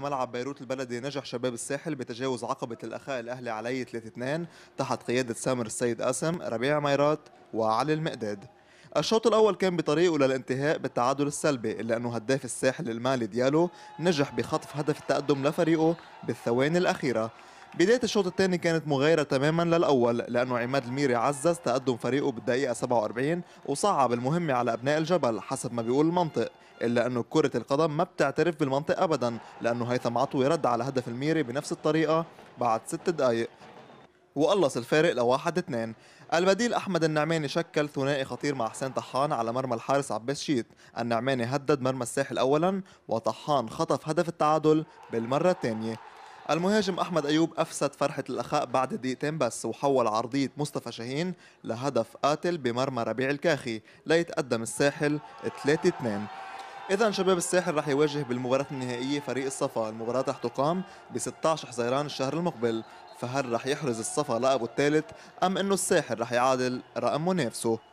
ملعب بيروت البلدي نجح شباب الساحل بتجاوز عقبة الأخاء الأهلي علي 3-2 تحت قيادة سامر السيد قاسم ربيع ميرات وعلي المقداد الشوط الأول كان بطريقه للانتهاء بالتعادل السلبي إلا أنه هداف الساحل المالي ديالو نجح بخطف هدف التقدم لفريقه بالثواني الأخيرة بداية الشوط الثاني كانت مغايرة تماما للأول لأنه عماد الميري عزز تقدم فريقه بالدقيقة 47 وصعب المهمة على أبناء الجبل حسب ما بيقول المنطق إلا أنه كرة القدم ما بتعترف بالمنطق أبدا لأنه هيثم عطوي رد على هدف الميري بنفس الطريقة بعد ست دقايق وقلص الفارق لواحد اثنين البديل أحمد النعماني شكل ثنائي خطير مع حسين طحان على مرمى الحارس عباس شيت النعماني هدد مرمى الساحل أولا وطحان خطف هدف التعادل بالمرة الثانية المهاجم أحمد أيوب أفسد فرحة الأخاء بعد دقيقتين بس وحول عرضية مصطفى شاهين لهدف قاتل بمرمى ربيع الكاخي ليتقدم الساحل 3-2 إذا شباب الساحل رح يواجه بالمباراة النهائية فريق الصفا، المباراة رح تقام ب 16 حزيران الشهر المقبل، فهل رح يحرز الصفا لقبه الثالث أم إنه الساحل رح يعادل رقم منافسه؟